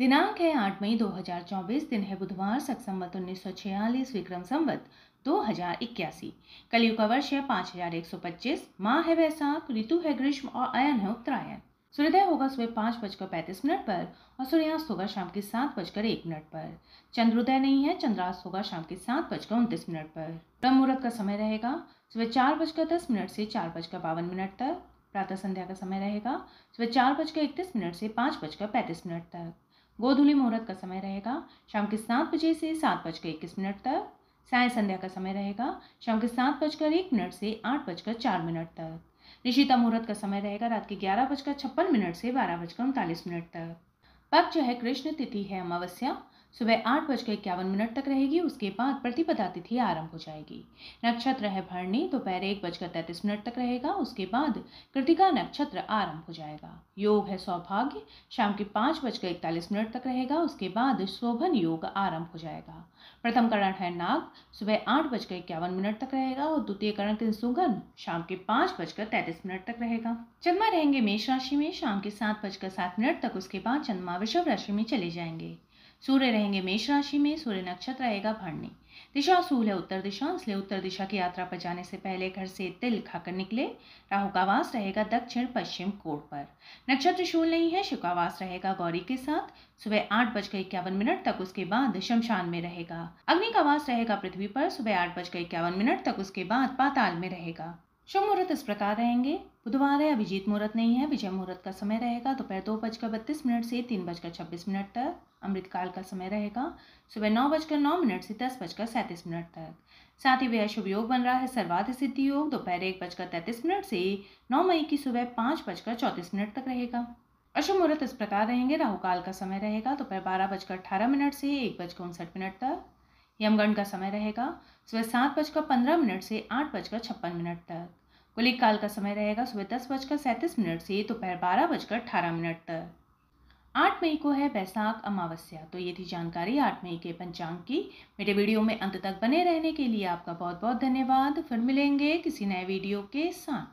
दिनांक है आठ मई 2024 दिन है बुधवार सख संवत उन्नीस सौ छियालीस विक्रम संवत दो हजार इक्यासी कलयुग का वर्ष है पाँच हजार एक सौ पच्चीस माह है वैसाख ऋतु है ग्रीष्म और अयन है उत्तरायण सूर्योदय होगा सुबह पाँच बजकर पैंतीस मिनट पर और सूर्यास्त होगा शाम के सात बजकर एक मिनट पर चंद्रोदय नहीं है चंद्रास्त होगा शाम के सात बजकर उनतीस मिनट पर ब्रह्म मुहूर्त का समय रहेगा सुबह चार बजकर दस मिनट से चार बजकर बावन मिनट तक प्रातः संध्या का समय रहेगा सुबह चार बजकर इकतीस मिनट से पाँच बजकर पैंतीस मिनट तक गोधुली मुहूर्त का समय रहेगा शाम के सात बजे से सात बजकर इक्कीस मिनट तक साय संध्या का समय रहेगा शाम के सात बजकर एक मिनट से आठ बजकर चार मिनट तक निशिता मुहूर्त का समय रहेगा रात के ग्यारह बजकर छप्पन मिनट से बारह बजकर उनतालीस मिनट तक पक्ष जो है कृष्ण तिथि है अमावस्या सुबह आठ बजकर इक्यावन मिनट तक रहेगी उसके बाद प्रतिपदा तिथि आरंभ हो जाएगी नक्षत्र है भरणी दोपहर एक बजकर तैंतीस मिनट तक रहेगा उसके बाद कृतिका नक्षत्र आरंभ हो जाएगा योग है सौभाग्य शाम के पाँच बजकर इकतालीस मिनट तक रहेगा उसके बाद शोभन योग आरंभ हो जाएगा प्रथम करण है नाग सुबह आठ बजकर इक्यावन मिनट तक रहेगा और द्वितीय करण के सुगन शाम के पाँच बजकर तैंतीस मिनट तक रहेगा चंद्रमा रहेंगे मेष राशि में शाम के सात बजकर सात मिनट तक उसके बाद चंद्रमा वृषभ राशि में चले जाएंगे सूर्य रहेंगे मेष राशि में सूर्य नक्षत्र रहेगा भरणी दिशा सूल है उत्तर दिशा इसलिए उत्तर दिशा की यात्रा पर जाने से पहले घर से तिल खाकर निकले राहु का वास रहेगा दक्षिण पश्चिम कोट पर नक्षत्र शूल नहीं है शिव का वास रहेगा गौरी के साथ सुबह आठ बजकर इक्यावन मिनट तक उसके बाद शमशान में रहेगा अग्नि का वास रहेगा पृथ्वी पर सुबह आठ बजकर इक्यावन मिनट तक उसके बाद पाताल में रहेगा शुभ मुहूर्त इस प्रकार रहेंगे बुधवार है अभिजीत मुहूर्त नहीं है विजय मुहूर्त का समय रहेगा दोपहर दो बजकर बत्तीस मिनट से तीन बजकर छब्बीस मिनट तक अमृतकाल का समय रहेगा सुबह नौ बजकर नौ मिनट से दस बजकर सैंतीस मिनट तक साथ ही वह शुभ योग बन रहा है सर्वाधिक सिद्धि योग दोपहर एक बजकर तैंतीस मिनट से नौ मई की सुबह पाँच बजकर चौंतीस मिनट तक रहेगा अशुभ मुहूर्त इस प्रकार रहेंगे राहुकाल का समय रहेगा दोपहर बारह बजकर अठारह मिनट से एक बजकर उनसठ मिनट तक यमगण का समय रहेगा सुबह सात बजकर पंद्रह मिनट से आठ बजकर छप्पन मिनट तक उल्लेख काल का समय रहेगा सुबह दस बजकर सैंतीस मिनट से दोपहर तो बारह बजकर अठारह मिनट तक आठ मई को है बैसाख अमावस्या तो ये थी जानकारी आठ मई के पंचांग की मेरे वीडियो में अंत तक बने रहने के लिए आपका बहुत बहुत धन्यवाद फिर मिलेंगे किसी नए वीडियो के साथ